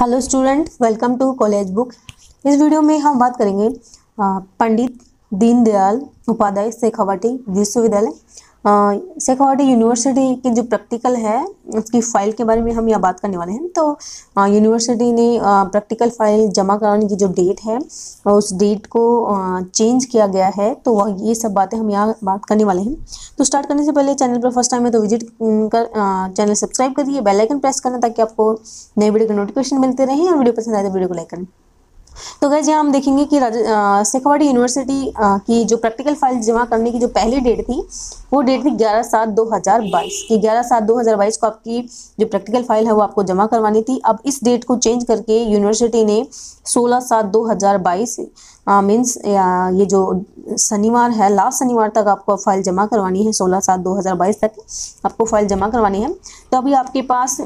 hello student welcome to college book इस video में हम बात करेंगे पंडित दीनदयाल उपाध्याय शेखावटी विश्वविद्यालय सेकावाडी यूनिवर्सिटी की जो प्रैक्टिकल है उसकी फ़ाइल के बारे में हम यहाँ बात करने वाले हैं तो यूनिवर्सिटी ने प्रैक्टिकल फ़ाइल जमा कराने की जो डेट है उस डेट को चेंज किया गया है तो ये सब बातें हम यहाँ बात करने वाले हैं तो स्टार्ट करने से पहले चैनल पर फर्स्ट टाइम है तो विजिट कर चैनल सब्सक्राइब करिए बेलाइकन प्रेस करना ताकि आपको नए वीडियो के नोटिफिकेशन मिलते रहें और वीडियो पसंद आए तो वीडियो को लाइक करें तो गैस यहाँ हम देखेंगे कि शेखावाड़ी यूनिवर्सिटी की जो प्रैक्टिकल फाइल जमा करने की जो पहली डेट थी वो डेट थी ग्यारह सात दो हज़ार बाईस कि ग्यारह सात दो हज़ार बाईस को आपकी जो प्रैक्टिकल फाइल है वो आपको जमा करवानी थी अब इस डेट को चेंज करके यूनिवर्सिटी ने सोलह सात दो हज़ार बाईस मीन्स ये जो शनिवार है लास्ट शनिवार तक आपको फाइल जमा करवानी है सोलह सात दो हज़ार बाईस तक आपको फाइल जमा करवानी है तो अभी आपके पास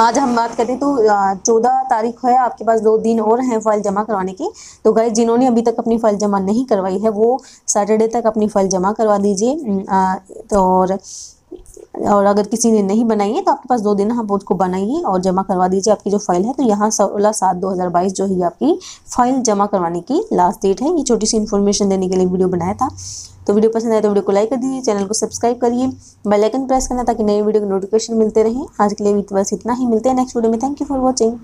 आज हम बात करें तो चौदह तारीख है आपके पास दो दिन और हैं फाइल जमा करवाने की तो गए जिन्होंने अभी तक अपनी फाइल जमा नहीं करवाई है वो सैटरडे तक अपनी फाइल जमा करवा दीजिए तो और और अगर किसी ने नहीं बनाई है तो आपके पास दो दिन आप उसको बनाइए और जमा करवा दीजिए आपकी जो फाइल है तो यहाँ सोलह सात दो हज़ार बाईस जो है आपकी फाइल जमा करवाने की लास्ट डेट है ये छोटी सी इन्फॉर्मेशन देने के लिए वीडियो बनाया था तो वीडियो पसंद आए तो वीडियो को लाइक कर दीजिए चैनल को सब्सक्राइब करिए बेल आइकन प्रेस करना ताकि नई वीडियो के नोटिफिकेशन मिलते रहें आज के लिए बस इतना ही मिलते हैं नेक्स्ट वीडियो में थैंक यू फॉर वॉचिंग